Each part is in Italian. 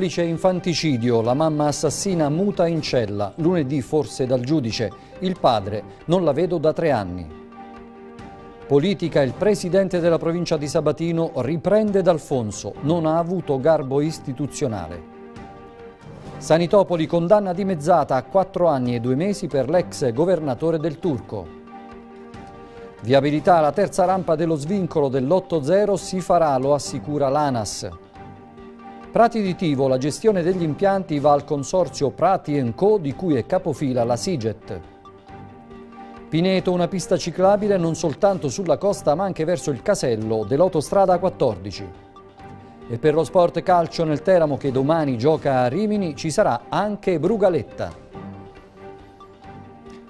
Duplice infanticidio, la mamma assassina muta in cella, lunedì forse dal giudice, il padre, non la vedo da tre anni. Politica, il presidente della provincia di Sabatino riprende D'Alfonso, non ha avuto garbo istituzionale. Sanitopoli condanna dimezzata a quattro anni e due mesi per l'ex governatore del Turco. Viabilità, la terza rampa dello svincolo dell'8-0 si farà, lo assicura l'ANAS. Prati di Tivo, la gestione degli impianti va al consorzio Prati Co di cui è capofila la Siget. Pineto, una pista ciclabile non soltanto sulla costa ma anche verso il casello dell'autostrada 14. E per lo sport calcio nel Teramo che domani gioca a Rimini ci sarà anche Brugaletta.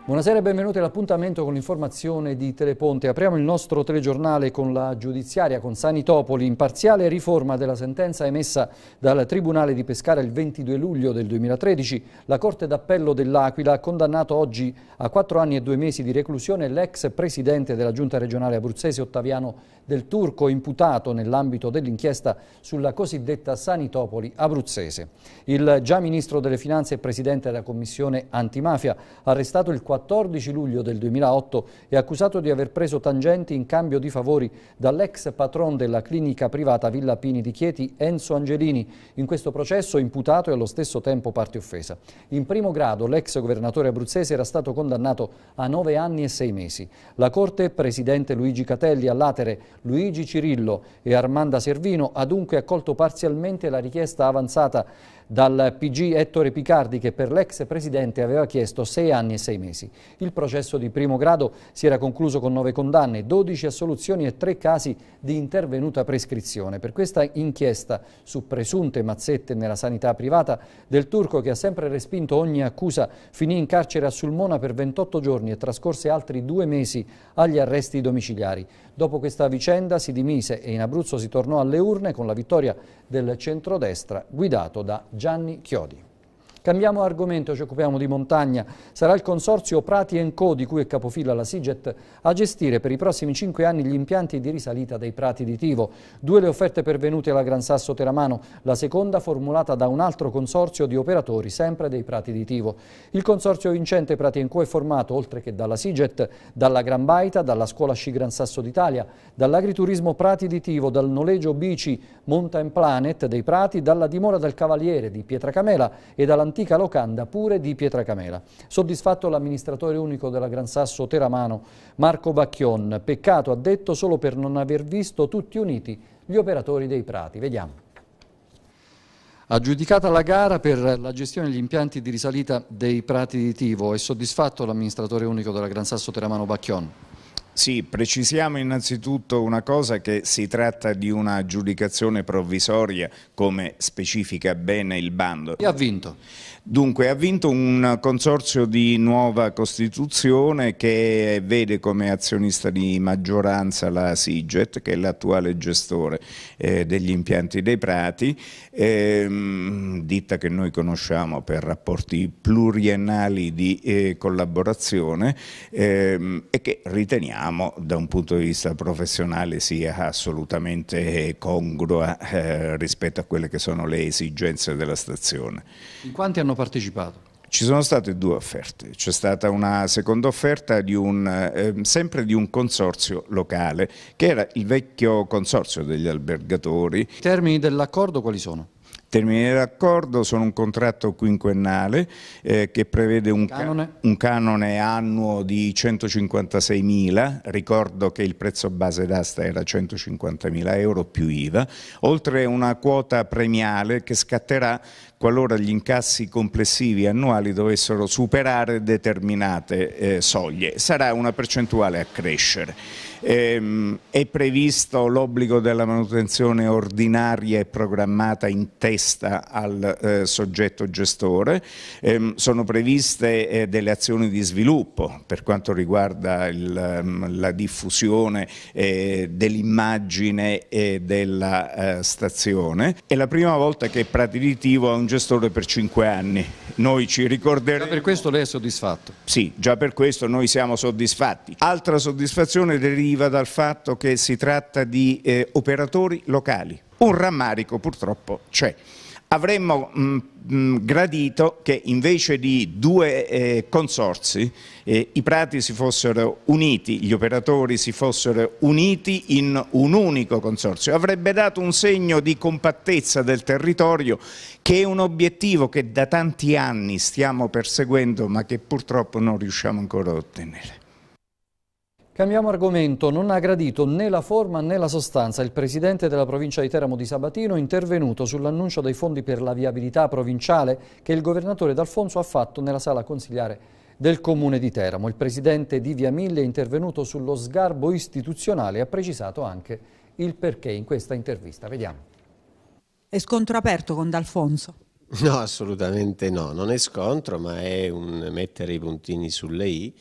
Buonasera e benvenuti all'appuntamento con l'informazione di Teleponte. Apriamo il nostro telegiornale con la giudiziaria, con Sanitopoli, imparziale riforma della sentenza emessa dal Tribunale di Pescara il 22 luglio del 2013. La Corte d'Appello dell'Aquila ha condannato oggi a quattro anni e due mesi di reclusione l'ex presidente della Giunta regionale abruzzese Ottaviano del Turco, imputato nell'ambito dell'inchiesta sulla cosiddetta Sanitopoli abruzzese. Il già ministro delle Finanze e presidente della Commissione antimafia, arrestato il 4 14 luglio del 2008 è accusato di aver preso tangenti in cambio di favori dall'ex patron della clinica privata Villa Pini di Chieti, Enzo Angelini. In questo processo imputato e allo stesso tempo parte offesa. In primo grado l'ex governatore abruzzese era stato condannato a 9 anni e 6 mesi. La Corte, presidente Luigi Catelli all'atere, Luigi Cirillo e Armanda Servino ha dunque accolto parzialmente la richiesta avanzata dal PG Ettore Picardi che per l'ex presidente aveva chiesto 6 anni e 6 mesi. Il processo di primo grado si era concluso con 9 condanne, 12 assoluzioni e 3 casi di intervenuta prescrizione. Per questa inchiesta su presunte mazzette nella sanità privata del turco che ha sempre respinto ogni accusa finì in carcere a Sulmona per 28 giorni e trascorse altri due mesi agli arresti domiciliari. Dopo questa vicenda si dimise e in Abruzzo si tornò alle urne con la vittoria del centrodestra guidato da Gianni Chiodi. Cambiamo argomento, ci occupiamo di montagna. Sarà il consorzio Prati Co, di cui è capofila la Siget, a gestire per i prossimi cinque anni gli impianti di risalita dei prati di Tivo. Due le offerte pervenute alla Gran Sasso Teramano, la seconda formulata da un altro consorzio di operatori, sempre dei prati di Tivo. Il consorzio vincente Prati Co è formato, oltre che dalla Siget, dalla Gran Baita, dalla Scuola Sci Gran Sasso d'Italia, dall'agriturismo Prati di Tivo, dal noleggio bici Mountain Planet dei Prati, dalla dimora del Cavaliere di Pietra Camela e dall'Antico l'antica locanda pure di Pietracamela. Soddisfatto l'amministratore unico della Gran Sasso Teramano, Marco Bacchion, peccato ha detto solo per non aver visto tutti uniti gli operatori dei prati. Vediamo. Aggiudicata la gara per la gestione degli impianti di risalita dei prati di Tivo, è soddisfatto l'amministratore unico della Gran Sasso Teramano Bacchion? Sì, precisiamo innanzitutto una cosa che si tratta di una giudicazione provvisoria come specifica bene il bando. E ha vinto? Dunque ha vinto un consorzio di nuova Costituzione che vede come azionista di maggioranza la SIGET che è l'attuale gestore eh, degli impianti dei Prati, eh, ditta che noi conosciamo per rapporti pluriennali di eh, collaborazione ehm, e che riteniamo riteniamo da un punto di vista professionale sia assolutamente congrua eh, rispetto a quelle che sono le esigenze della stazione. In quanti hanno partecipato? Ci sono state due offerte, c'è stata una seconda offerta di un, eh, sempre di un consorzio locale che era il vecchio consorzio degli albergatori. I termini dell'accordo quali sono? termini dell'accordo sono un contratto quinquennale eh, che prevede un canone. un canone, annuo di 156.000, ricordo che il prezzo base d'asta era 150.000 euro più IVA, oltre una quota premiale che scatterà qualora gli incassi complessivi annuali dovessero superare determinate eh, soglie. Sarà una percentuale a crescere ehm, è previsto l'obbligo della manutenzione ordinaria e programmata in testa al eh, soggetto gestore, ehm, sono previste eh, delle azioni di sviluppo per quanto riguarda il, ehm, la diffusione eh, dell'immagine e della eh, stazione. È la prima volta che Prati Ritivo ha un gestore per cinque anni, noi ci ricorderemo... Già per questo lei è soddisfatto? Sì, già per questo noi siamo soddisfatti. Altra soddisfazione deriva deriva dal fatto che si tratta di eh, operatori locali. Un rammarico purtroppo c'è. Avremmo mh, mm, mh, mm, gradito che invece di due eh, consorsi eh, i prati si fossero uniti, gli operatori si fossero uniti in un unico consorzio. Avrebbe dato un segno di compattezza del territorio che è un obiettivo che da tanti anni stiamo perseguendo ma che purtroppo non riusciamo ancora a ottenere. Cambiamo argomento, non ha gradito né la forma né la sostanza il presidente della provincia di Teramo di Sabatino intervenuto sull'annuncio dei fondi per la viabilità provinciale che il governatore D'Alfonso ha fatto nella sala consigliare del comune di Teramo. Il presidente di Via Mille è intervenuto sullo sgarbo istituzionale e ha precisato anche il perché in questa intervista. Vediamo. È scontro aperto con D'Alfonso? No, assolutamente no, non è scontro ma è un mettere i puntini sulle i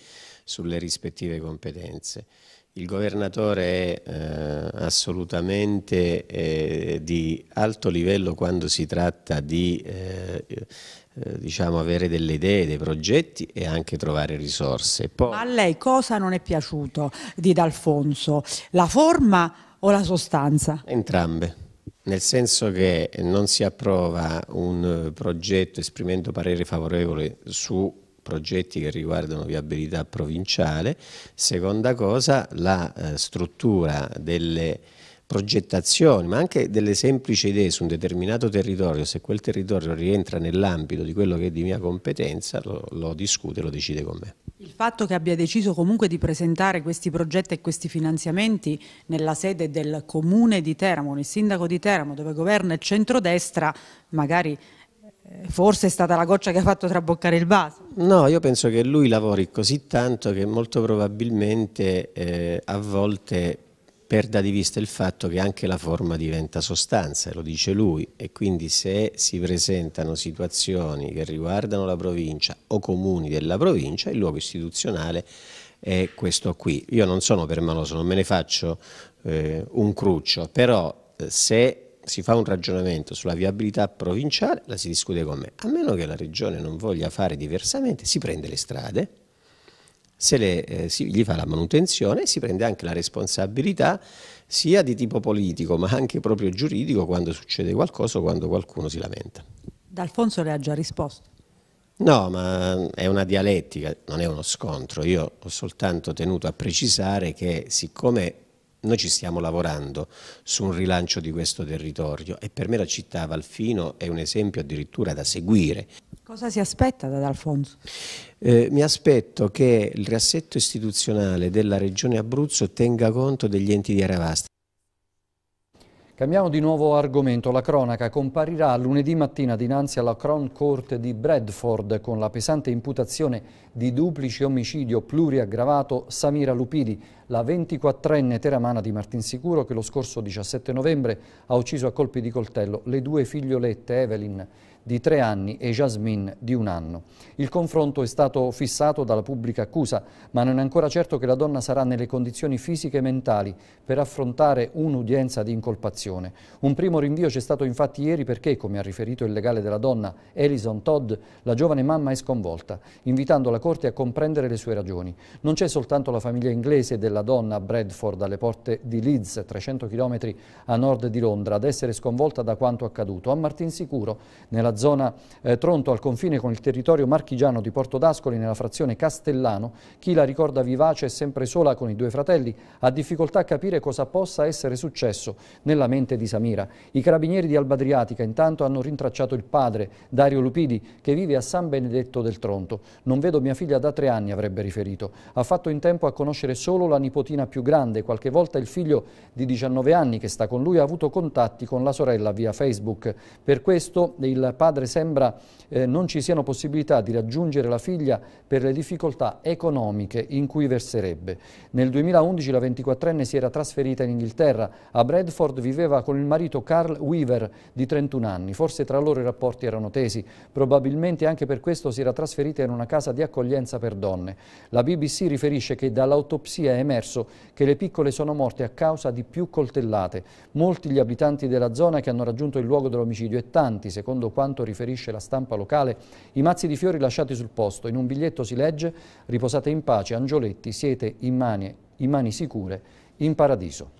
sulle rispettive competenze. Il governatore è eh, assolutamente eh, di alto livello quando si tratta di eh, eh, diciamo avere delle idee, dei progetti e anche trovare risorse. Poi... Ma a lei cosa non è piaciuto di D'Alfonso? La forma o la sostanza? Entrambe nel senso che non si approva un eh, progetto esprimendo parere favorevole su progetti che riguardano viabilità provinciale, seconda cosa la eh, struttura delle progettazioni, ma anche delle semplici idee su un determinato territorio, se quel territorio rientra nell'ambito di quello che è di mia competenza, lo, lo discute, lo decide con me. Il fatto che abbia deciso comunque di presentare questi progetti e questi finanziamenti nella sede del comune di Teramo, il sindaco di Teramo, dove governa il centrodestra, magari eh, forse è stata la goccia che ha fatto traboccare il vaso. No, io penso che lui lavori così tanto che molto probabilmente eh, a volte perda di vista il fatto che anche la forma diventa sostanza, lo dice lui, e quindi se si presentano situazioni che riguardano la provincia o comuni della provincia, il luogo istituzionale è questo qui. Io non sono permaloso, non me ne faccio eh, un cruccio, però eh, se si fa un ragionamento sulla viabilità provinciale, la si discute con me. A meno che la regione non voglia fare diversamente, si prende le strade, se le, eh, si, gli fa la manutenzione e si prende anche la responsabilità sia di tipo politico ma anche proprio giuridico quando succede qualcosa o quando qualcuno si lamenta. D'Alfonso le ha già risposto. No, ma è una dialettica, non è uno scontro. Io ho soltanto tenuto a precisare che siccome noi ci stiamo lavorando su un rilancio di questo territorio e per me la città Valfino è un esempio addirittura da seguire. Cosa si aspetta da D'Alfonso? Eh, mi aspetto che il riassetto istituzionale della Regione Abruzzo tenga conto degli enti di Aravasta. Cambiamo di nuovo argomento. La cronaca comparirà lunedì mattina dinanzi alla Crown Court di Bradford con la pesante imputazione di duplice omicidio pluriaggravato Samira Lupidi, la 24enne teramana di Martinsicuro che lo scorso 17 novembre ha ucciso a colpi di coltello le due figliolette Evelyn di tre anni e Jasmine di un anno. Il confronto è stato fissato dalla pubblica accusa, ma non è ancora certo che la donna sarà nelle condizioni fisiche e mentali per affrontare un'udienza di incolpazione. Un primo rinvio c'è stato infatti ieri perché, come ha riferito il legale della donna Alison Todd, la giovane mamma è sconvolta, invitando la Corte a comprendere le sue ragioni. Non c'è soltanto la famiglia inglese della donna a Bradford alle porte di Leeds, 300 km a nord di Londra, ad essere sconvolta da quanto accaduto. A Martinsicuro, nella zona eh, Tronto al confine con il territorio marchigiano di Porto d'Ascoli nella frazione Castellano, chi la ricorda vivace e sempre sola con i due fratelli ha difficoltà a capire cosa possa essere successo nella mente di Samira. I carabinieri di Albadriatica intanto hanno rintracciato il padre, Dario Lupidi, che vive a San Benedetto del Tronto. Non vedo mia figlia da tre anni, avrebbe riferito. Ha fatto in tempo a conoscere solo la nipotina più grande, qualche volta il figlio di 19 anni che sta con lui ha avuto contatti con la sorella via Facebook. Per questo il padre padre sembra eh, non ci siano possibilità di raggiungere la figlia per le difficoltà economiche in cui verserebbe. Nel 2011 la 24enne si era trasferita in Inghilterra. A Bradford viveva con il marito Carl Weaver di 31 anni. Forse tra loro i rapporti erano tesi. Probabilmente anche per questo si era trasferita in una casa di accoglienza per donne. La BBC riferisce che dall'autopsia è emerso che le piccole sono morte a causa di più coltellate. Molti gli abitanti della zona che hanno raggiunto il luogo dell'omicidio e tanti, secondo quanto quanto riferisce la stampa locale, i mazzi di fiori lasciati sul posto. In un biglietto si legge riposate in pace, angioletti, siete in mani, in mani sicure, in paradiso.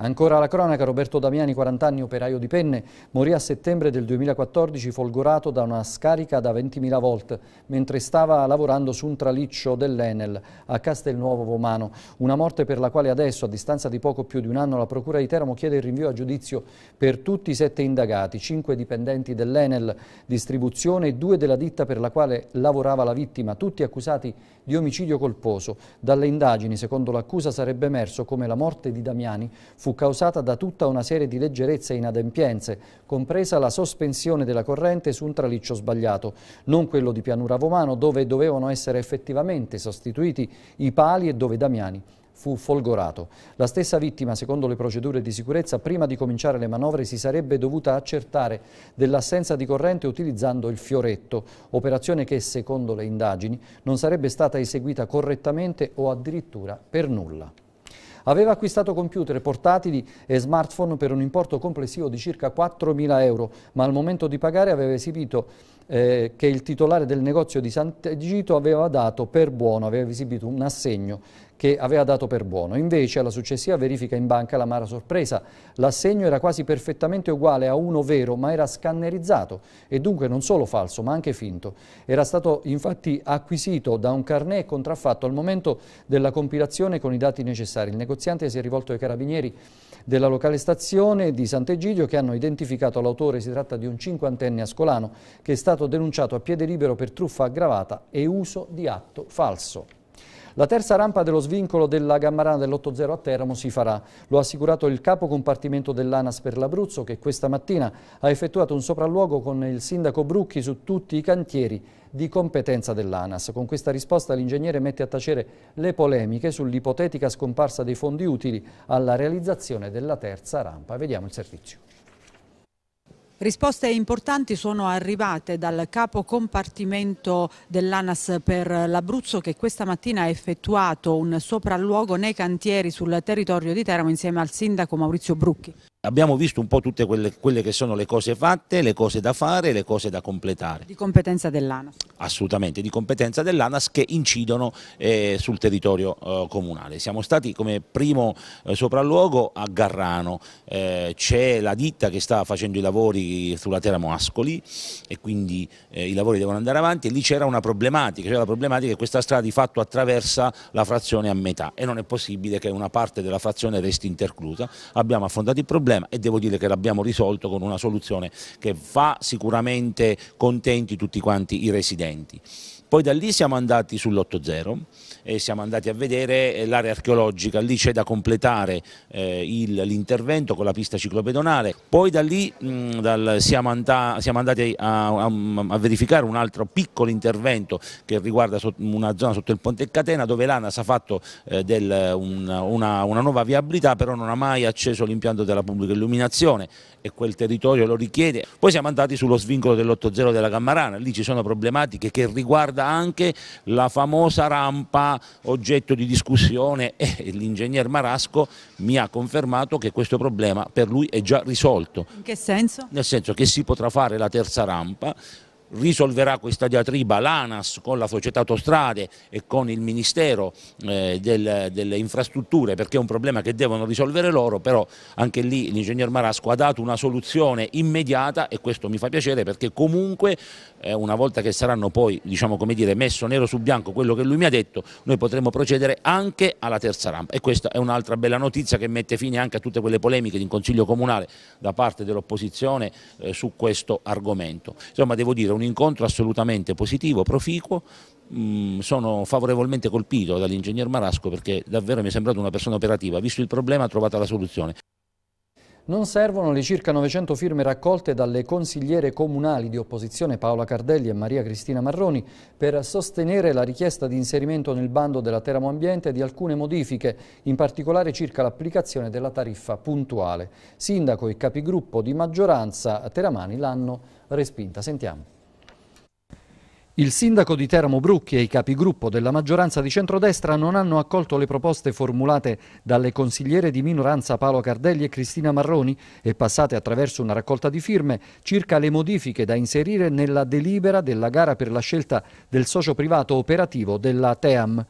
Ancora la cronaca, Roberto Damiani, 40 anni, operaio di penne, morì a settembre del 2014 folgorato da una scarica da 20.000 volt mentre stava lavorando su un traliccio dell'Enel a Castelnuovo Vomano. Una morte per la quale adesso, a distanza di poco più di un anno, la Procura di Teramo chiede il rinvio a giudizio per tutti i sette indagati, cinque dipendenti dell'Enel Distribuzione e due della ditta per la quale lavorava la vittima, tutti accusati di omicidio colposo. Dalle indagini, secondo l'accusa, sarebbe emerso come la morte di Damiani fu fu causata da tutta una serie di leggerezze e inadempienze, compresa la sospensione della corrente su un traliccio sbagliato, non quello di Pianura Vomano, dove dovevano essere effettivamente sostituiti i pali e dove Damiani fu folgorato. La stessa vittima, secondo le procedure di sicurezza, prima di cominciare le manovre si sarebbe dovuta accertare dell'assenza di corrente utilizzando il fioretto, operazione che, secondo le indagini, non sarebbe stata eseguita correttamente o addirittura per nulla aveva acquistato computer, portatili e smartphone per un importo complessivo di circa 4.000 euro, ma al momento di pagare aveva esibito eh, che il titolare del negozio di Sant'Egito aveva dato per buono, aveva esibito un assegno che aveva dato per buono. Invece alla successiva verifica in banca la l'amara sorpresa, l'assegno era quasi perfettamente uguale a uno vero ma era scannerizzato e dunque non solo falso ma anche finto. Era stato infatti acquisito da un carnet contraffatto al momento della compilazione con i dati necessari. Il negoziante si è rivolto ai carabinieri della locale stazione di Sant'Egidio che hanno identificato l'autore, si tratta di un cinquantenne ascolano che è stato denunciato a piede libero per truffa aggravata e uso di atto falso. La terza rampa dello svincolo della Gammarana dell'8-0 a Teramo si farà. Lo ha assicurato il capo compartimento dell'ANAS per l'Abruzzo che questa mattina ha effettuato un sopralluogo con il sindaco Brucchi su tutti i cantieri di competenza dell'ANAS. Con questa risposta l'ingegnere mette a tacere le polemiche sull'ipotetica scomparsa dei fondi utili alla realizzazione della terza rampa. Vediamo il servizio. Risposte importanti sono arrivate dal capo compartimento dell'ANAS per l'Abruzzo che questa mattina ha effettuato un sopralluogo nei cantieri sul territorio di Teramo insieme al sindaco Maurizio Brucchi abbiamo visto un po' tutte quelle, quelle, che sono le cose fatte, le cose da fare, le cose da completare. Di competenza dell'ANAS? Assolutamente, di competenza dell'ANAS che incidono eh, sul territorio eh, comunale. Siamo stati come primo eh, sopralluogo a Garrano, eh, c'è la ditta che sta facendo i lavori sulla terra Moascoli e quindi eh, i lavori devono andare avanti e lì c'era una problematica, c'era la problematica che questa strada di fatto attraversa la frazione a metà e non è possibile che una parte della frazione resti interclusa. Abbiamo affrontato il problema problema e devo dire che l'abbiamo risolto con una soluzione che fa sicuramente contenti tutti quanti i residenti. Poi da lì siamo andati sull'8-0 e siamo andati a vedere eh, l'area archeologica, lì c'è da completare eh, l'intervento con la pista ciclopedonale. Poi da lì mh, dal, siamo, and siamo, andati a, a, a, verificare un altro piccolo intervento che riguarda una zona sotto il ponte Catena dove l'ANAS ha fatto eh, del, una, una, una nuova viabilità però non ha mai acceso l'impianto della pubblica illuminazione e quel territorio lo richiede. Poi siamo andati sullo svincolo dell'8-0 della Cammarana, lì ci sono problematiche che riguardano riguarda anche la famosa rampa oggetto di discussione e l'ingegner Marasco mi ha confermato che questo problema per lui è già risolto. In che senso? Nel senso che si potrà fare la terza rampa, risolverà questa diatriba l'ANAS con la società autostrade e con il Ministero eh, del, delle infrastrutture perché è un problema che devono risolvere loro, però anche lì l'ingegner Marasco ha dato una soluzione immediata e questo mi fa piacere perché comunque eh, una volta che saranno poi diciamo come dire, messo nero su bianco quello che lui mi ha detto, noi potremo procedere anche alla terza rampa e questa è un'altra bella notizia che mette fine anche a tutte quelle polemiche di Consiglio Comunale da parte dell'opposizione eh, su questo argomento. Insomma devo dire un incontro assolutamente positivo, proficuo, mm, sono favorevolmente colpito dall'ingegner Marasco perché davvero mi è sembrato una persona operativa, visto il problema ha trovato la soluzione. Non servono le circa 900 firme raccolte dalle consigliere comunali di opposizione Paola Cardelli e Maria Cristina Marroni per sostenere la richiesta di inserimento nel bando della Teramo Ambiente di alcune modifiche, in particolare circa l'applicazione della tariffa puntuale. Sindaco e capigruppo di maggioranza teramani l'hanno respinta. Sentiamo. Il sindaco di Teramo Brucchi e i capigruppo della maggioranza di centrodestra non hanno accolto le proposte formulate dalle consigliere di minoranza Paolo Cardelli e Cristina Marroni e passate attraverso una raccolta di firme circa le modifiche da inserire nella delibera della gara per la scelta del socio privato operativo della TEAM.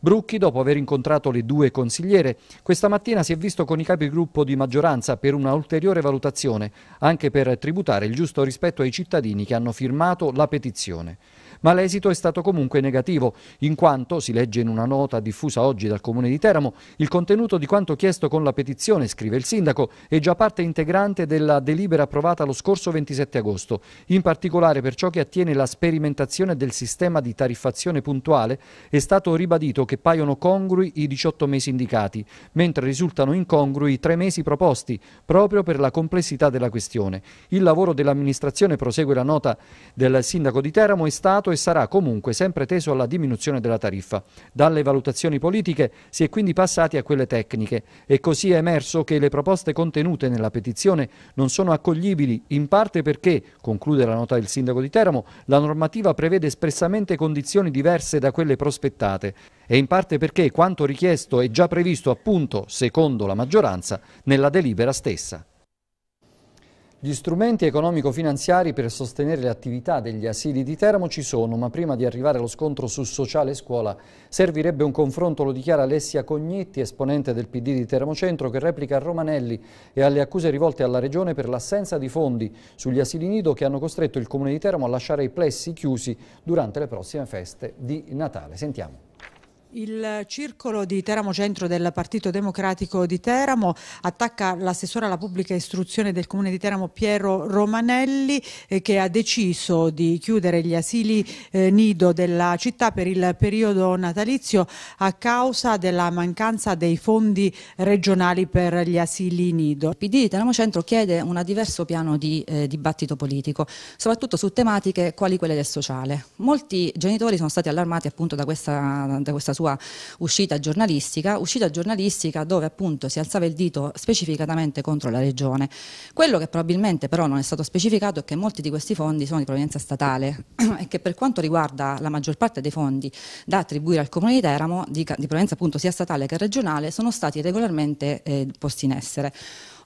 Brucchi, dopo aver incontrato le due consigliere, questa mattina si è visto con i capigruppo di maggioranza per una ulteriore valutazione, anche per tributare il giusto rispetto ai cittadini che hanno firmato la petizione ma l'esito è stato comunque negativo, in quanto, si legge in una nota diffusa oggi dal Comune di Teramo, il contenuto di quanto chiesto con la petizione, scrive il Sindaco, è già parte integrante della delibera approvata lo scorso 27 agosto, in particolare per ciò che attiene la sperimentazione del sistema di tariffazione puntuale, è stato ribadito che paiono congrui i 18 mesi indicati, mentre risultano incongrui i 3 mesi proposti, proprio per la complessità della questione. Il lavoro dell'amministrazione, prosegue la nota del Sindaco di Teramo, è stato e sarà comunque sempre teso alla diminuzione della tariffa. Dalle valutazioni politiche si è quindi passati a quelle tecniche e così è emerso che le proposte contenute nella petizione non sono accoglibili in parte perché, conclude la nota del sindaco di Teramo, la normativa prevede espressamente condizioni diverse da quelle prospettate e in parte perché quanto richiesto è già previsto appunto, secondo la maggioranza, nella delibera stessa. Gli strumenti economico-finanziari per sostenere le attività degli asili di Teramo ci sono, ma prima di arrivare allo scontro su sociale e scuola servirebbe un confronto, lo dichiara Alessia Cognetti, esponente del PD di Teramo Centro, che replica a Romanelli e alle accuse rivolte alla Regione per l'assenza di fondi sugli asili nido che hanno costretto il Comune di Teramo a lasciare i plessi chiusi durante le prossime feste di Natale. Sentiamo. Il circolo di Teramo Centro del Partito Democratico di Teramo attacca l'assessore alla pubblica istruzione del comune di Teramo Piero Romanelli eh, che ha deciso di chiudere gli asili eh, nido della città per il periodo natalizio a causa della mancanza dei fondi regionali per gli asili nido. Il PD di Teramo Centro chiede un diverso piano di eh, dibattito politico, soprattutto su tematiche quali quelle del sociale. Molti genitori sono stati allarmati appunto da questa, da questa sua uscita giornalistica, uscita giornalistica dove appunto si alzava il dito specificatamente contro la regione. Quello che probabilmente però non è stato specificato è che molti di questi fondi sono di provenienza statale e che per quanto riguarda la maggior parte dei fondi da attribuire al Comune di Teramo, di, di provenienza appunto sia statale che regionale, sono stati regolarmente eh, posti in essere.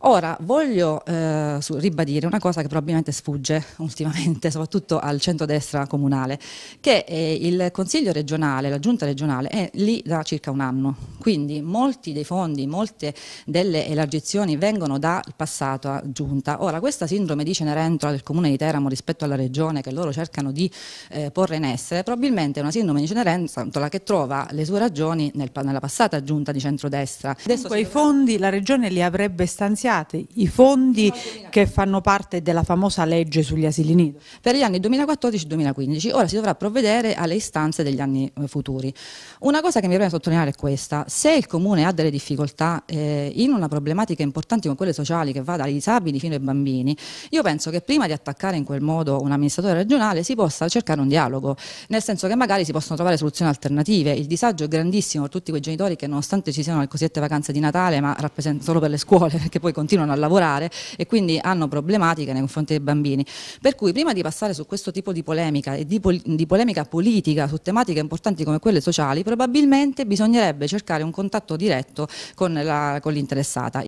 Ora voglio eh, ribadire una cosa che probabilmente sfugge ultimamente, soprattutto al centrodestra comunale, che eh, il Consiglio regionale, la Giunta regionale è lì da circa un anno, quindi molti dei fondi, molte delle elargizioni vengono dal passato a Giunta. Ora questa sindrome di Cenerentola del Comune di Teramo rispetto alla Regione che loro cercano di eh, porre in essere, probabilmente è una sindrome di Cenerentola che trova le sue ragioni nel, nella passata Giunta di centrodestra. Adesso Quei fondi la Regione li avrebbe stanziati utilizzati i fondi che fanno parte della famosa legge sugli asili nido? Per gli anni 2014-2015, ora si dovrà provvedere alle istanze degli anni eh, futuri. Una cosa che mi preme sottolineare è questa, se il Comune ha delle difficoltà eh, in una problematica importante come quelle sociali che va dai disabili fino ai bambini, io penso che prima di attaccare in quel modo un amministratore regionale si possa cercare un dialogo, nel senso che magari si possono trovare soluzioni alternative, il disagio è grandissimo per tutti quei genitori che nonostante ci siano le cosiddette vacanze di Natale, ma solo per le scuole, perché poi continuano a lavorare e quindi hanno problematiche nei confronti dei bambini. Per cui prima di passare su questo tipo di polemica e di, pol di polemica politica su tematiche importanti come quelle sociali, probabilmente bisognerebbe cercare un contatto diretto con l'interessata.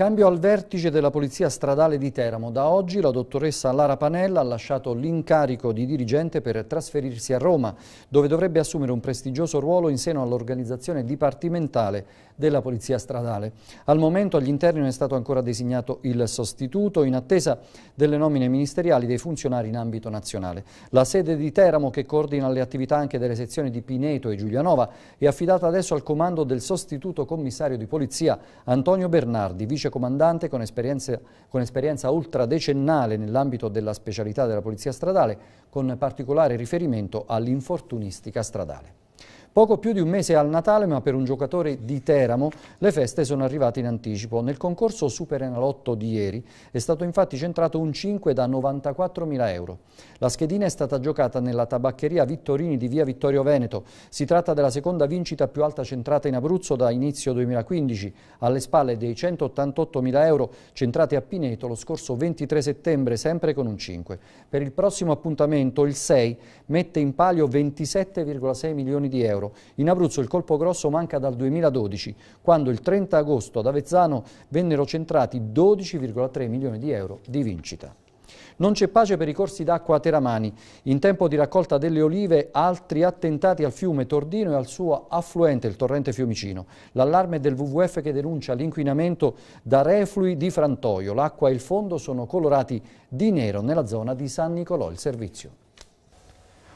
Cambio al vertice della Polizia Stradale di Teramo. Da oggi la dottoressa Lara Panella ha lasciato l'incarico di dirigente per trasferirsi a Roma, dove dovrebbe assumere un prestigioso ruolo in seno all'organizzazione dipartimentale della Polizia Stradale. Al momento agli interni non è stato ancora designato il sostituto in attesa delle nomine ministeriali dei funzionari in ambito nazionale. La sede di Teramo, che coordina le attività anche delle sezioni di Pineto e Giulianova, è affidata adesso al comando del sostituto commissario di Polizia Antonio Bernardi, vice comandante con esperienza, con esperienza ultradecennale nell'ambito della specialità della polizia stradale, con particolare riferimento all'infortunistica stradale. Poco più di un mese al Natale, ma per un giocatore di Teramo, le feste sono arrivate in anticipo. Nel concorso Super Enalotto di ieri è stato infatti centrato un 5 da 94.000 euro. La schedina è stata giocata nella tabaccheria Vittorini di via Vittorio Veneto. Si tratta della seconda vincita più alta centrata in Abruzzo da inizio 2015, alle spalle dei 188.000 euro centrati a Pineto lo scorso 23 settembre, sempre con un 5. Per il prossimo appuntamento, il 6, mette in palio 27,6 milioni di euro euro. In Abruzzo il colpo grosso manca dal 2012, quando il 30 agosto ad Avezzano vennero centrati 12,3 milioni di euro di vincita. Non c'è pace per i corsi d'acqua a Teramani. In tempo di raccolta delle olive, altri attentati al fiume Tordino e al suo affluente, il torrente Fiumicino. L'allarme del WWF che denuncia l'inquinamento da reflui di frantoio. L'acqua e il fondo sono colorati di nero nella zona di San Nicolò, il servizio.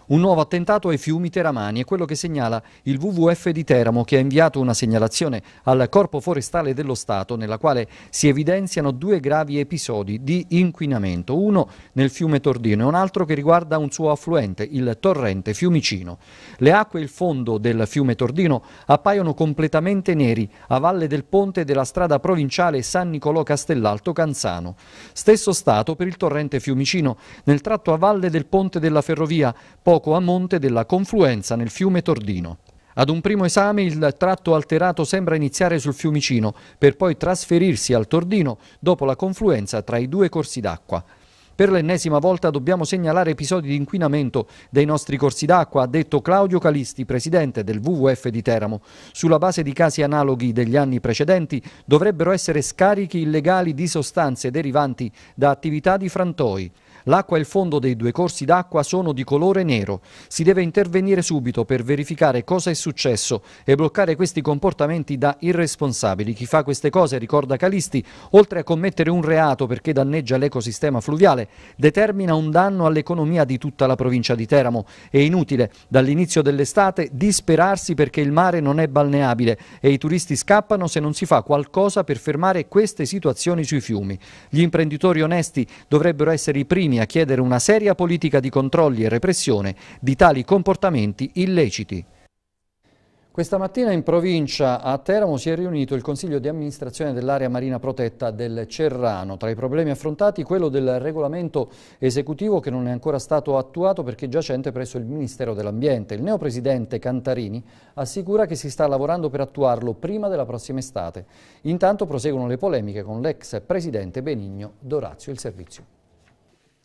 Un nuovo attentato ai fiumi teramani è quello che segnala il WWF di Teramo che ha inviato una segnalazione al Corpo Forestale dello Stato nella quale si evidenziano due gravi episodi di inquinamento, uno nel fiume Tordino e un altro che riguarda un suo affluente, il torrente Fiumicino. Le acque e il fondo del fiume Tordino appaiono completamente neri a valle del ponte della strada provinciale San Nicolò Castellalto Canzano. Stesso stato per il torrente Fiumicino nel tratto a valle del ponte della ferrovia poi poco a monte della confluenza nel fiume Tordino. Ad un primo esame il tratto alterato sembra iniziare sul Fiumicino per poi trasferirsi al Tordino dopo la confluenza tra i due corsi d'acqua. Per l'ennesima volta dobbiamo segnalare episodi di inquinamento dei nostri corsi d'acqua, ha detto Claudio Calisti, presidente del WWF di Teramo. Sulla base di casi analoghi degli anni precedenti dovrebbero essere scarichi illegali di sostanze derivanti da attività di frantoi. L'acqua e il fondo dei due corsi d'acqua sono di colore nero. Si deve intervenire subito per verificare cosa è successo e bloccare questi comportamenti da irresponsabili. Chi fa queste cose, ricorda Calisti, oltre a commettere un reato perché danneggia l'ecosistema fluviale, determina un danno all'economia di tutta la provincia di Teramo. È inutile dall'inizio dell'estate disperarsi perché il mare non è balneabile e i turisti scappano se non si fa qualcosa per fermare queste situazioni sui fiumi. Gli imprenditori onesti dovrebbero essere i primi premi a chiedere una seria politica di controlli e repressione di tali comportamenti illeciti. Questa mattina in provincia a Teramo si è riunito il Consiglio di amministrazione dell'area marina protetta del Cerrano. Tra i problemi affrontati quello del regolamento esecutivo che non è ancora stato attuato perché giacente presso il Ministero dell'Ambiente. Il neopresidente Cantarini assicura che si sta lavorando per attuarlo prima della prossima estate. Intanto proseguono le polemiche con l'ex presidente Benigno Dorazio. Il servizio.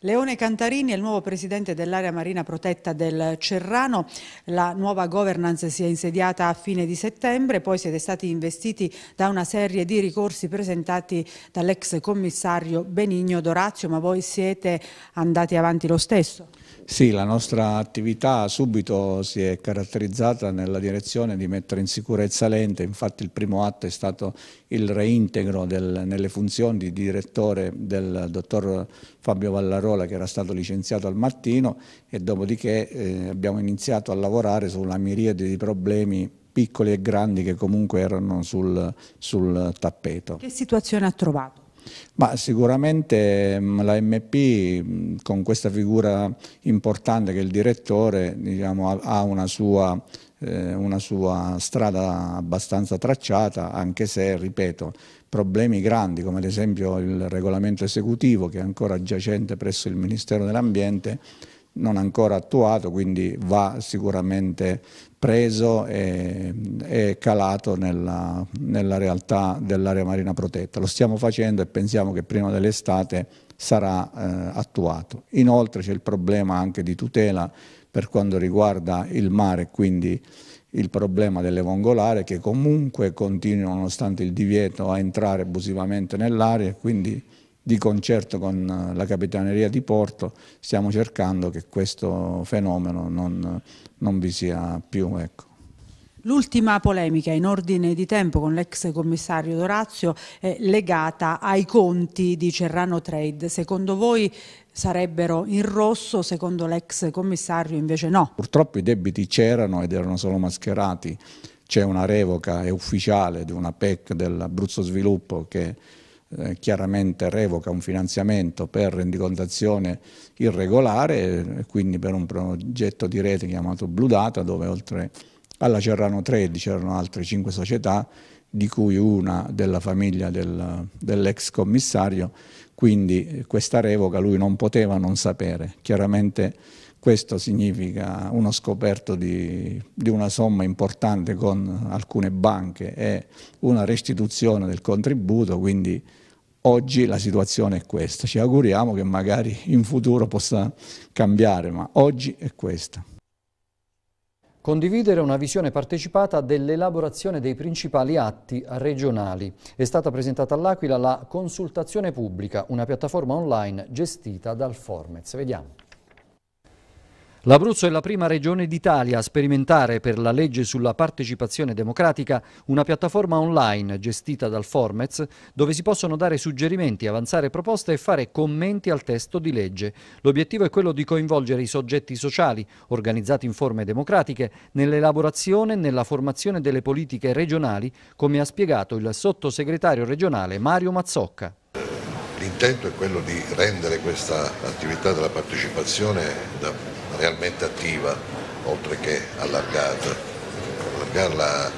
Leone Cantarini è il nuovo presidente dell'area marina protetta del Cerrano. La nuova governance si è insediata a fine di settembre, poi siete stati investiti da una serie di ricorsi presentati dall'ex commissario Benigno Dorazio, ma voi siete andati avanti lo stesso. Sì, la nostra attività subito si è caratterizzata nella direzione di mettere in sicurezza l'ente, infatti il primo atto è stato il reintegro del, nelle funzioni di direttore del dottor Fabio Vallarola che era stato licenziato al mattino e dopodiché eh, abbiamo iniziato a lavorare sulla miriade di problemi piccoli e grandi che comunque erano sul, sul tappeto. Che situazione ha trovato? Ma sicuramente mm, l'AMP mm, con questa figura importante che è il direttore diciamo, ha una sua, eh, una sua strada abbastanza tracciata anche se, ripeto, problemi grandi come ad esempio il regolamento esecutivo che è ancora giacente presso il Ministero dell'Ambiente non ancora attuato, quindi va sicuramente preso e, e calato nella, nella realtà dell'area marina protetta. Lo stiamo facendo e pensiamo che prima dell'estate sarà eh, attuato. Inoltre c'è il problema anche di tutela per quanto riguarda il mare, quindi il problema delle vongolare che comunque continuano nonostante il divieto a entrare abusivamente nell'area, quindi di concerto con eh, la Capitaneria di Porto stiamo cercando che questo fenomeno non, non vi sia più. Ecco. L'ultima polemica in ordine di tempo con l'ex commissario Dorazio è legata ai conti di Cerrano Trade. Secondo voi sarebbero in rosso, secondo l'ex commissario invece no? Purtroppo i debiti c'erano ed erano solo mascherati. C'è una revoca, ufficiale, di una PEC dell'Abruzzo Sviluppo che eh, chiaramente revoca un finanziamento per rendicontazione irregolare eh, quindi per un progetto di rete chiamato Blue Data dove oltre alla Cerrano 13 c'erano altre 5 società di cui una della famiglia del, dell'ex commissario, quindi eh, questa revoca lui non poteva non sapere. Chiaramente questo significa uno scoperto di, di, una somma importante con alcune banche e una restituzione del contributo, quindi Oggi la situazione è questa, ci auguriamo che magari in futuro possa cambiare, ma oggi è questa. Condividere una visione partecipata dell'elaborazione dei principali atti regionali. È stata presentata all'Aquila la consultazione pubblica, una piattaforma online gestita dal Formez. Vediamo. L'Abruzzo è la prima regione d'Italia a sperimentare per la legge sulla partecipazione democratica una piattaforma online gestita dal Formez dove si possono dare suggerimenti, avanzare proposte e fare commenti al testo di legge. L'obiettivo è quello di coinvolgere i soggetti sociali, organizzati in forme democratiche, nell'elaborazione e nella formazione delle politiche regionali, come ha spiegato il sottosegretario regionale Mario Mazzocca. L'intento è quello di rendere questa attività della partecipazione da realmente attiva oltre che allargata. Allargarla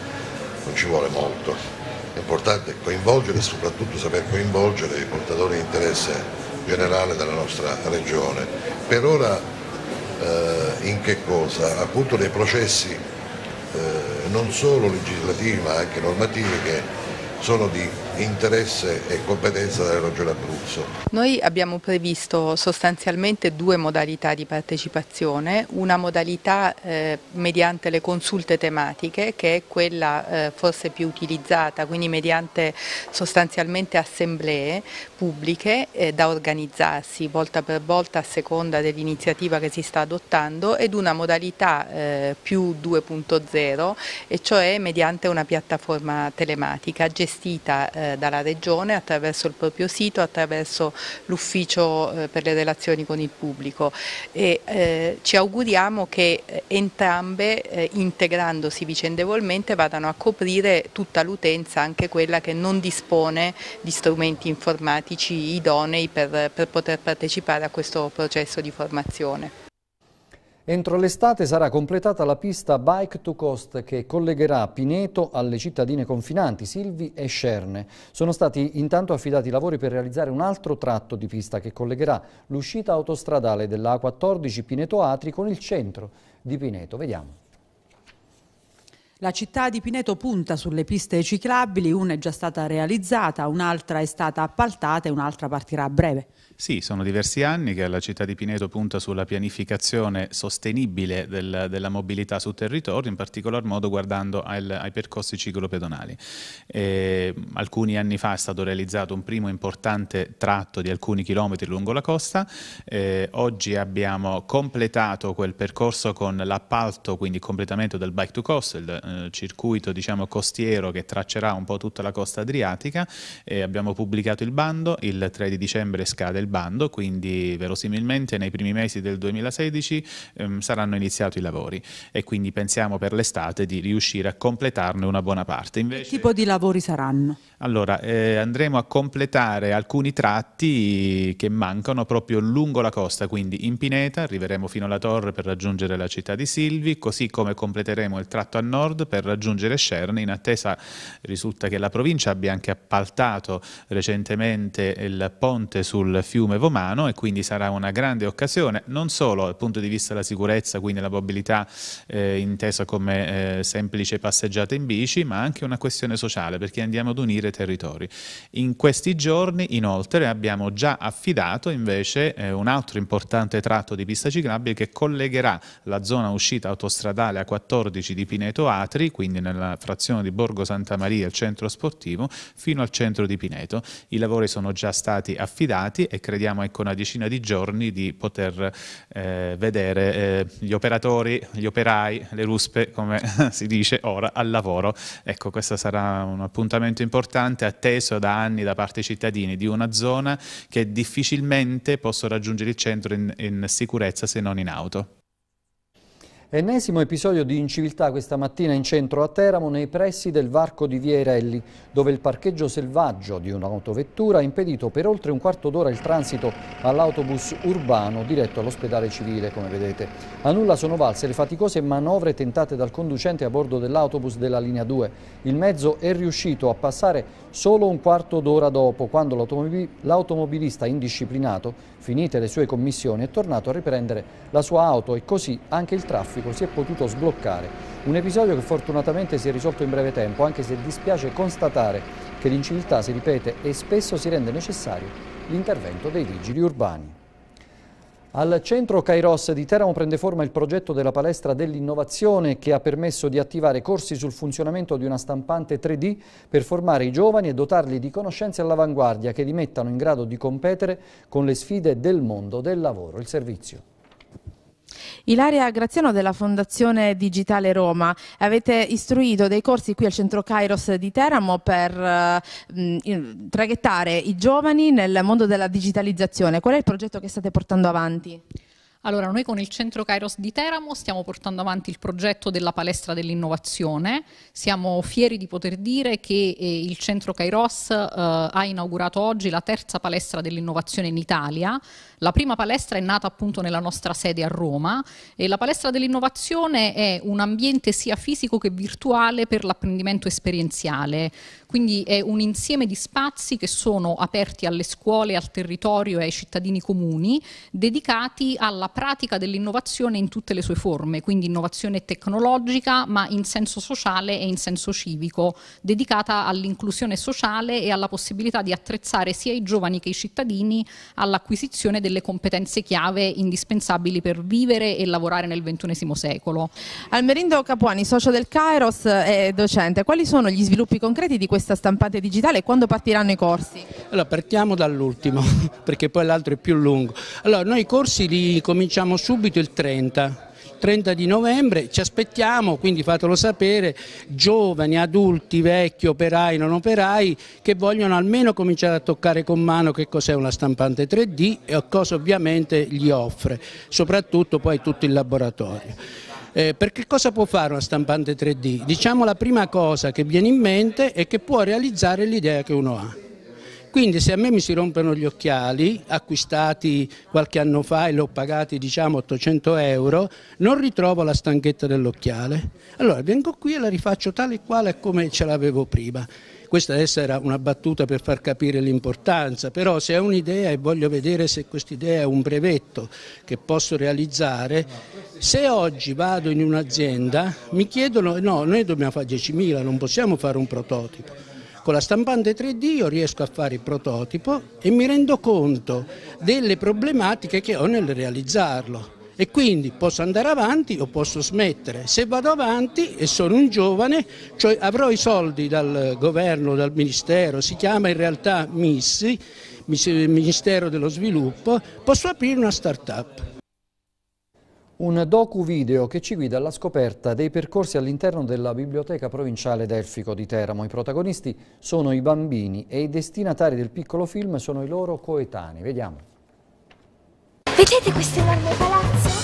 non ci vuole molto, è importante coinvolgere e soprattutto saper coinvolgere i portatori di interesse generale della nostra regione. Per ora eh, in che cosa? Appunto nei processi eh, non solo legislativi ma anche normativi che sono di interesse e competenza della Regione Abruzzo. Noi abbiamo previsto sostanzialmente due modalità di partecipazione, una modalità eh, mediante le consulte tematiche che è quella eh, forse più utilizzata, quindi mediante sostanzialmente assemblee pubbliche eh, da organizzarsi volta per volta a seconda dell'iniziativa che si sta adottando ed una modalità eh, più 2.0 e cioè mediante una piattaforma telematica gestita eh, eh, dalla Regione attraverso il proprio sito, attraverso l'ufficio eh, per le relazioni con il pubblico e eh, ci auguriamo che eh, entrambe eh, integrandosi vicendevolmente vadano a coprire tutta l'utenza, anche quella che non dispone di strumenti informatici idonei per, per poter partecipare a questo processo di formazione. Entro l'estate sarà completata la pista Bike to Coast che collegherà Pineto alle cittadine confinanti, Silvi e Scerne. Sono stati intanto affidati i lavori per realizzare un altro tratto di pista che collegherà l'uscita autostradale della A14 Pineto Atri con il centro di Pineto. Vediamo. La città di Pineto punta sulle piste ciclabili, una è già stata realizzata, un'altra è stata appaltata e un'altra partirà a breve. Sì, sono diversi anni che la città di Pineto punta sulla pianificazione sostenibile del, della mobilità sul territorio, in particolar modo guardando al, ai percorsi ciclopedonali. E, alcuni anni fa è stato realizzato un primo importante tratto di alcuni chilometri lungo la costa, e, oggi abbiamo completato quel percorso con l'appalto, quindi il completamento del Bike to Coast, il eh, circuito diciamo, costiero che traccerà un po' tutta la costa adriatica, e abbiamo pubblicato il bando, il 3 di dicembre scade il bando, quindi verosimilmente nei primi mesi del 2016 ehm, saranno iniziati i lavori e quindi pensiamo per l'estate di riuscire a completarne una buona parte. Invece, che tipo di lavori saranno? Allora, eh, andremo a completare alcuni tratti che mancano proprio lungo la costa, quindi in Pineta arriveremo fino alla torre per raggiungere la città di Silvi, così come completeremo il tratto a nord per raggiungere Scerne, in attesa risulta che la provincia abbia anche appaltato recentemente il ponte sul fiume Vomano e quindi sarà una grande occasione non solo dal punto di vista della sicurezza, quindi la mobilità eh, intesa come eh, semplice passeggiata in bici, ma anche una questione sociale perché andiamo ad unire territori. In questi giorni inoltre abbiamo già affidato invece eh, un altro importante tratto di pista ciclabile che collegherà la zona uscita autostradale A14 di Pineto Atri, quindi nella frazione di Borgo Santa Maria, il centro sportivo, fino al centro di Pineto. I lavori sono già stati affidati e crediamo ecco, una decina di giorni di poter eh, vedere eh, gli operatori, gli operai, le ruspe, come si dice ora, al lavoro. Ecco, questo sarà un appuntamento importante, atteso da anni da parte dei cittadini, di una zona che difficilmente posso raggiungere il centro in, in sicurezza se non in auto. Ennesimo episodio di inciviltà questa mattina in centro a Teramo nei pressi del varco di Vierelli, dove il parcheggio selvaggio di un'autovettura ha impedito per oltre un quarto d'ora il transito all'autobus urbano diretto all'ospedale civile, come vedete. A nulla sono valse le faticose manovre tentate dal conducente a bordo dell'autobus della linea 2. Il mezzo è riuscito a passare solo un quarto d'ora dopo, quando l'automobilista indisciplinato Finite le sue commissioni è tornato a riprendere la sua auto e così anche il traffico si è potuto sbloccare. Un episodio che fortunatamente si è risolto in breve tempo, anche se dispiace constatare che l'inciviltà si ripete e spesso si rende necessario l'intervento dei vigili urbani. Al centro Kairos di Teramo prende forma il progetto della palestra dell'innovazione che ha permesso di attivare corsi sul funzionamento di una stampante 3D per formare i giovani e dotarli di conoscenze all'avanguardia che li mettano in grado di competere con le sfide del mondo del lavoro. Il servizio. Ilaria Graziano della Fondazione Digitale Roma, avete istruito dei corsi qui al centro Kairos di Teramo per eh, mh, traghettare i giovani nel mondo della digitalizzazione. Qual è il progetto che state portando avanti? Allora, noi con il Centro Kairos di Teramo stiamo portando avanti il progetto della palestra dell'innovazione. Siamo fieri di poter dire che eh, il Centro Kairos eh, ha inaugurato oggi la terza palestra dell'innovazione in Italia, la prima palestra è nata appunto nella nostra sede a Roma e la palestra dell'innovazione è un ambiente sia fisico che virtuale per l'apprendimento esperienziale, quindi è un insieme di spazi che sono aperti alle scuole, al territorio e ai cittadini comuni, dedicati alla pratica dell'innovazione in tutte le sue forme, quindi innovazione tecnologica ma in senso sociale e in senso civico, dedicata all'inclusione sociale e alla possibilità di attrezzare sia i giovani che i cittadini all'acquisizione delle delle competenze chiave indispensabili per vivere e lavorare nel XXI secolo. Almerindo Capuani, socio del Kairos e docente, quali sono gli sviluppi concreti di questa stampante digitale e quando partiranno i corsi? Allora, partiamo dall'ultimo, perché poi l'altro è più lungo. Allora, noi i corsi li cominciamo subito il 30 30 di novembre, ci aspettiamo, quindi fatelo sapere, giovani, adulti, vecchi, operai, non operai, che vogliono almeno cominciare a toccare con mano che cos'è una stampante 3D e cosa ovviamente gli offre, soprattutto poi tutto il laboratorio. Eh, perché cosa può fare una stampante 3D? Diciamo la prima cosa che viene in mente è che può realizzare l'idea che uno ha. Quindi se a me mi si rompono gli occhiali, acquistati qualche anno fa e li ho pagati diciamo 800 euro, non ritrovo la stanchetta dell'occhiale. Allora vengo qui e la rifaccio tale e quale come ce l'avevo prima. Questa adesso era una battuta per far capire l'importanza, però se ho un'idea e voglio vedere se quest'idea è un brevetto che posso realizzare, se oggi vado in un'azienda mi chiedono, no, noi dobbiamo fare 10.000, non possiamo fare un prototipo. Con la stampante 3D io riesco a fare il prototipo e mi rendo conto delle problematiche che ho nel realizzarlo e quindi posso andare avanti o posso smettere. Se vado avanti e sono un giovane, cioè avrò i soldi dal governo, dal ministero, si chiama in realtà MISSI, Ministero dello Sviluppo, posso aprire una start-up un docu-video che ci guida alla scoperta dei percorsi all'interno della Biblioteca Provinciale Delfico di Teramo. I protagonisti sono i bambini e i destinatari del piccolo film sono i loro coetanei. Vediamo. Vedete questo enorme palazzo?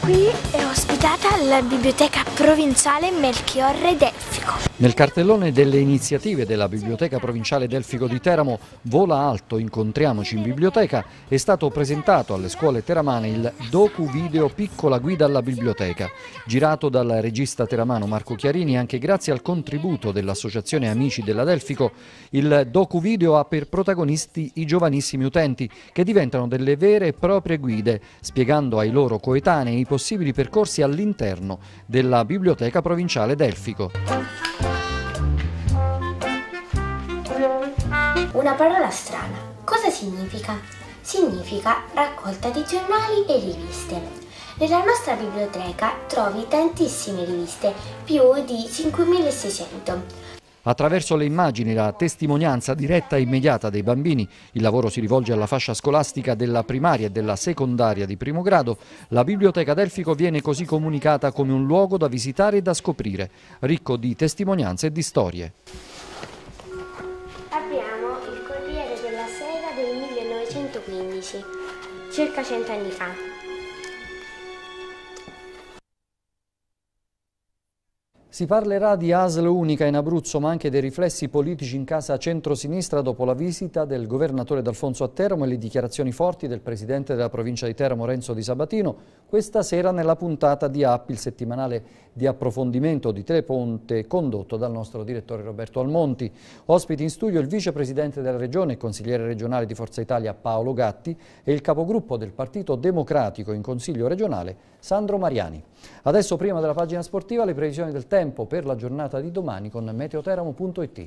Qui è ospitata la Biblioteca Provinciale Melchiorre Delfico. Nel cartellone delle iniziative della Biblioteca Provinciale Delfico di Teramo, Vola Alto, incontriamoci in biblioteca, è stato presentato alle scuole teramane il docu-video Piccola guida alla biblioteca, girato dal regista teramano Marco Chiarini anche grazie al contributo dell'Associazione Amici della Delfico. Il docu-video ha per protagonisti i giovanissimi utenti che diventano delle vere e proprie guide, spiegando ai loro coetanei i possibili percorsi all'interno della Biblioteca Provinciale Delfico. una parola strana. Cosa significa? Significa raccolta di giornali e riviste. Nella nostra biblioteca trovi tantissime riviste, più di 5600. Attraverso le immagini, e la testimonianza diretta e immediata dei bambini, il lavoro si rivolge alla fascia scolastica della primaria e della secondaria di primo grado, la Biblioteca Delfico viene così comunicata come un luogo da visitare e da scoprire, ricco di testimonianze e di storie. circa cent'anni fa. Si parlerà di ASL unica in Abruzzo ma anche dei riflessi politici in casa centrosinistra dopo la visita del governatore D'Alfonso a Teramo e le dichiarazioni forti del presidente della provincia di Teramo Renzo Di Sabatino questa sera nella puntata di App, il settimanale di approfondimento di Teleponte condotto dal nostro direttore Roberto Almonti. Ospiti in studio il vicepresidente della Regione e consigliere regionale di Forza Italia Paolo Gatti e il capogruppo del Partito Democratico in Consiglio regionale Sandro Mariani. Adesso prima della pagina sportiva le previsioni del tempo per la giornata di domani con meteoteramo.it.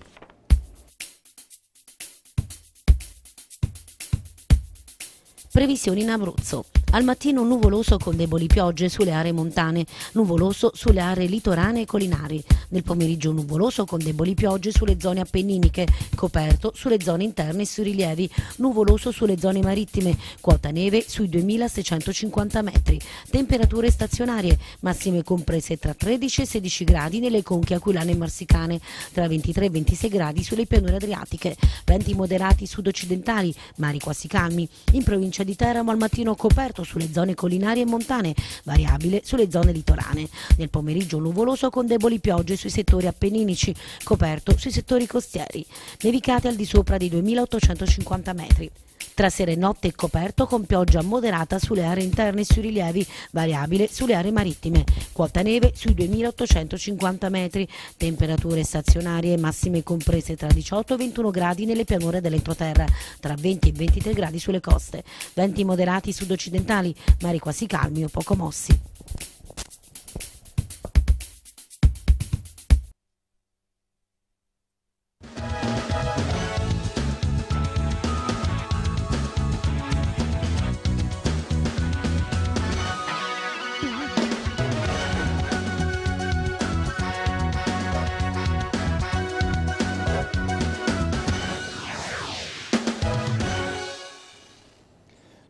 Previsioni in Abruzzo. Al mattino nuvoloso con deboli piogge sulle aree montane, nuvoloso sulle aree litorane e collinari. Nel pomeriggio nuvoloso con deboli piogge sulle zone appenniniche, coperto sulle zone interne e sui rilievi, nuvoloso sulle zone marittime, quota neve sui 2650 metri. Temperature stazionarie, massime comprese tra 13 e 16 gradi nelle conche aquilane e marsicane, tra 23 e 26 gradi sulle pianure adriatiche, venti moderati sud-occidentali, mari quasi calmi. In provincia di Teramo al mattino coperto sulle zone collinari e montane, variabile sulle zone litorane. Nel pomeriggio nuvoloso con deboli piogge sui settori appenninici, coperto sui settori costieri, nevicate al di sopra dei 2850 metri tra sera e notte coperto con pioggia moderata sulle aree interne e sui rilievi, variabile sulle aree marittime. Quota neve sui 2850 metri, temperature stazionarie massime comprese tra 18 e 21 gradi nelle pianure dell'entroterra, tra 20 e 23 gradi sulle coste. Venti moderati sud-occidentali, mari quasi calmi o poco mossi.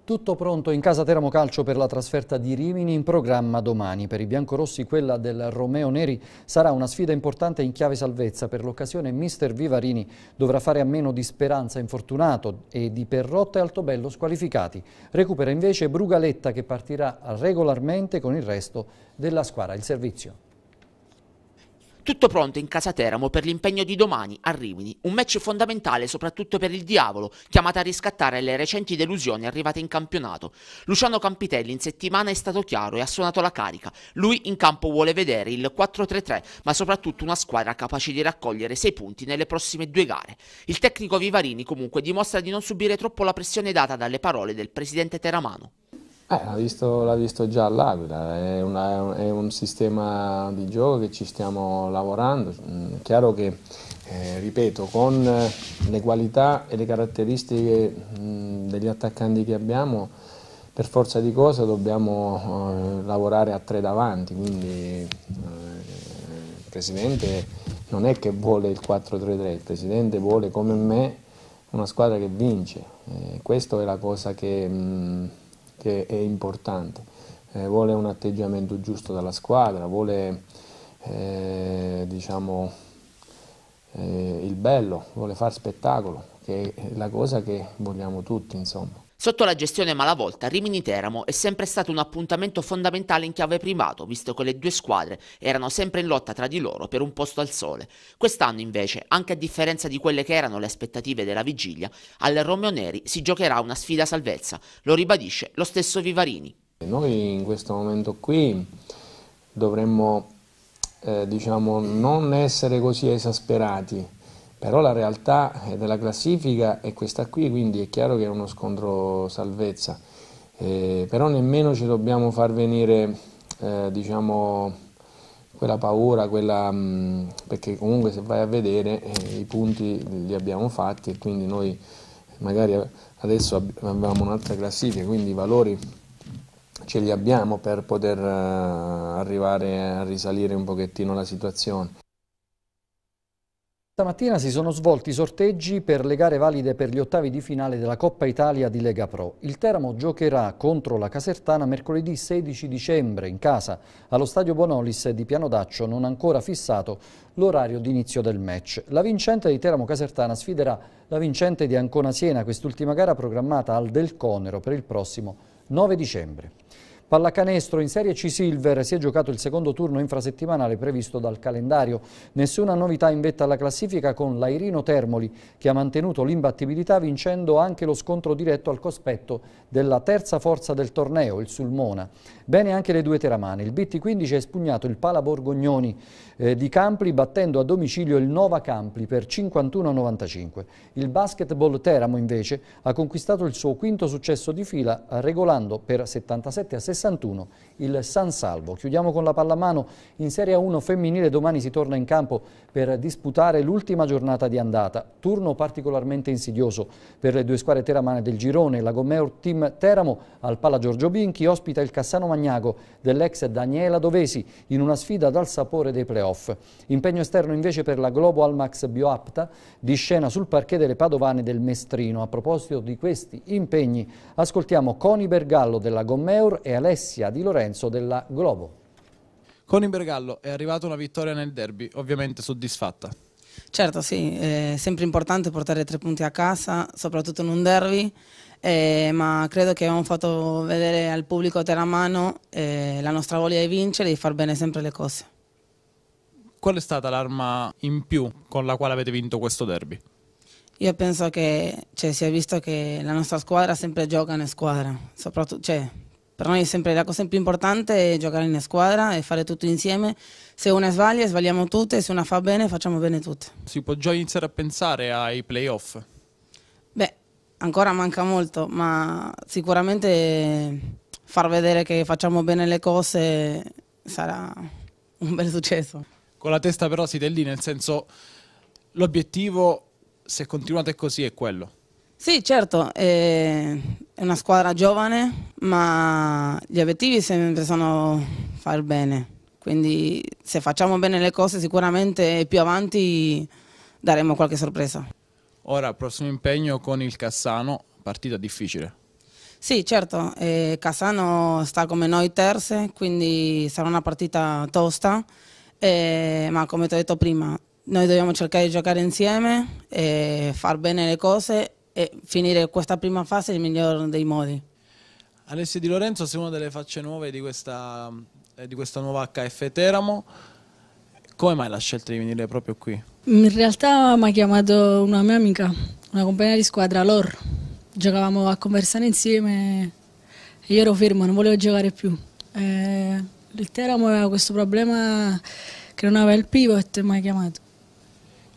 Tutto pronto in casa Teramo Calcio per la trasferta di Rimini in programma domani. Per i biancorossi quella del Romeo Neri sarà una sfida importante in chiave salvezza. Per l'occasione mister Vivarini dovrà fare a meno di Speranza infortunato e di Perrotta e Altobello squalificati. Recupera invece Brugaletta che partirà regolarmente con il resto della squadra. Il servizio. Tutto pronto in casa Teramo per l'impegno di domani a Rimini, un match fondamentale soprattutto per il Diavolo, chiamata a riscattare le recenti delusioni arrivate in campionato. Luciano Campitelli in settimana è stato chiaro e ha suonato la carica. Lui in campo vuole vedere il 4-3-3, ma soprattutto una squadra capace di raccogliere 6 punti nelle prossime due gare. Il tecnico Vivarini comunque dimostra di non subire troppo la pressione data dalle parole del presidente Teramano. Eh, l'ha visto, l'ha visto già all'Aquila, è, una- è un sistema di gioco che ci stiamo lavorando. Mm, chiaro che, eh, ripeto, con eh, le qualità e le caratteristiche mm, degli attaccanti che abbiamo, per forza di cosa dobbiamo eh, lavorare a tre davanti, quindi eh, il Presidente non è che vuole il 4-3-3, il Presidente vuole come me una squadra che vince, Eh, questa è la cosa che... mm, che è importante, eh, vuole un atteggiamento giusto dalla squadra, vuole eh, diciamo, eh, il bello, vuole far spettacolo, che è la cosa che vogliamo tutti insomma. Sotto la gestione Malavolta, Rimini Teramo è sempre stato un appuntamento fondamentale in chiave primato, visto che le due squadre erano sempre in lotta tra di loro per un posto al sole. Quest'anno invece, anche a differenza di quelle che erano le aspettative della vigilia, al Romeo Neri si giocherà una sfida salvezza, lo ribadisce lo stesso Vivarini. Noi in questo momento qui dovremmo eh, diciamo, non essere così esasperati però la realtà della classifica è questa qui, quindi è chiaro che è uno scontro salvezza, eh, però nemmeno ci dobbiamo far venire eh, diciamo, quella paura, quella, mh, mm, perché comunque se vai a vedere eh, i punti li abbiamo fatti e quindi noi magari adesso abbiamo un'altra classifica, quindi i valori ce li abbiamo per poter eh, arrivare a risalire un pochettino la situazione. Stamattina si sono svolti i sorteggi per le gare valide per gli ottavi di finale della Coppa Italia di Lega Pro. Il Teramo giocherà contro la Casertana mercoledì 16 dicembre in casa allo stadio Bonolis di Piano Daccio, non ancora fissato l'orario d'inizio del match. La vincente di Teramo Casertana sfiderà la vincente di Ancona Siena, quest'ultima gara programmata al Del Conero per il prossimo 9 dicembre. Pallacanestro in Serie C Silver si è giocato il secondo turno infrasettimanale previsto dal calendario. Nessuna novità in vetta alla classifica con l'Airino Termoli che ha mantenuto l'imbattibilità vincendo anche lo scontro diretto al cospetto della terza forza del torneo, il Sulmona. Bene anche le due teramane. Il bt 15 ha espugnato il Pala Borgognoni eh, di Campli battendo a domicilio il Nova Campli per 51-95. Il Basketball Teramo invece ha conquistato il suo quinto successo di fila regolando per 77 a 60 61 il San Salvo. Chiudiamo con la pallamano. In Serie 1 femminile domani si torna in campo per disputare l'ultima giornata di andata. Turno particolarmente insidioso per le due squadre teramane del girone. La Gommeur Team Teramo al Pala Giorgio Binchi ospita il Cassano Magnago dell'ex Daniela Dovesi in una sfida dal sapore dei playoff. Impegno esterno invece per la Globo Almax Bioapta di scena sul parquet delle Padovane del Mestrino. A proposito di questi impegni ascoltiamo Coni Bergallo della Gommeur e Alessandro Alessia Di Lorenzo della Globo. Con il Bergallo è arrivata una vittoria nel derby, ovviamente soddisfatta. Certo, sì, è sempre importante portare tre punti a casa, soprattutto in un derby, eh, ma credo che abbiamo fatto vedere al pubblico teramano eh, la nostra voglia di vincere e di far bene sempre le cose. Qual è stata l'arma in più con la quale avete vinto questo derby? Io penso che cioè, si è visto che la nostra squadra sempre gioca in squadra, soprattutto, cioè, per noi è sempre la cosa più importante è giocare in squadra e fare tutto insieme. Se una sbaglia, sbagliamo tutte, se una fa bene, facciamo bene tutte. Si può già iniziare a pensare ai playoff? Beh, ancora manca molto, ma sicuramente far vedere che facciamo bene le cose sarà un bel successo. Con la testa però siete lì, nel senso l'obiettivo, se continuate così, è quello. Sì, certo, eh, è una squadra giovane, ma gli obiettivi sempre sono far bene, quindi se facciamo bene le cose sicuramente più avanti daremo qualche sorpresa. Ora, prossimo impegno con il Cassano, partita difficile. Sì, certo, eh, Cassano sta come noi terze, quindi sarà una partita tosta, eh, ma come ti ho detto prima, noi dobbiamo cercare di giocare insieme, eh, far bene le cose e finire questa prima fase nel miglior dei modi. Alessio Di Lorenzo sei una delle facce nuove di questa, eh, di questa nuova HF Teramo. Come mai la scelta di venire proprio qui? In realtà mi ha chiamato una mia amica, una compagna di squadra, Lor. Giocavamo a conversare insieme e io ero fermo, non volevo giocare più. Eh, il Teramo aveva questo problema che non aveva il pivot e mi ha chiamato.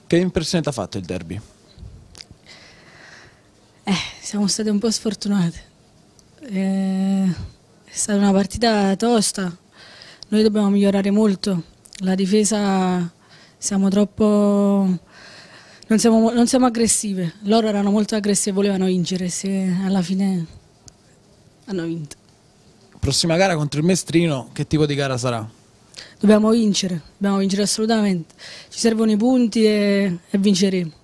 Che impressione ti ha fatto il derby? Eh, siamo state un po' sfortunate. Eh, è stata una partita tosta. Noi dobbiamo migliorare molto. La difesa siamo troppo. Non siamo, non siamo aggressive. Loro erano molto aggressive e volevano vincere. Se alla fine hanno vinto. Prossima gara contro il Mestrino, che tipo di gara sarà? Dobbiamo vincere, dobbiamo vincere assolutamente. Ci servono i punti e, e vinceremo.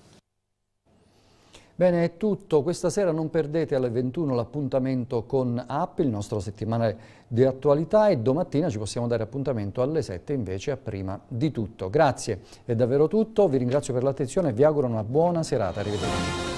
Bene, è tutto. Questa sera non perdete alle 21 l'appuntamento con App, il nostro settimanale di attualità e domattina ci possiamo dare appuntamento alle 7 invece a prima di tutto. Grazie, è davvero tutto. Vi ringrazio per l'attenzione e vi auguro una buona serata. Arrivederci.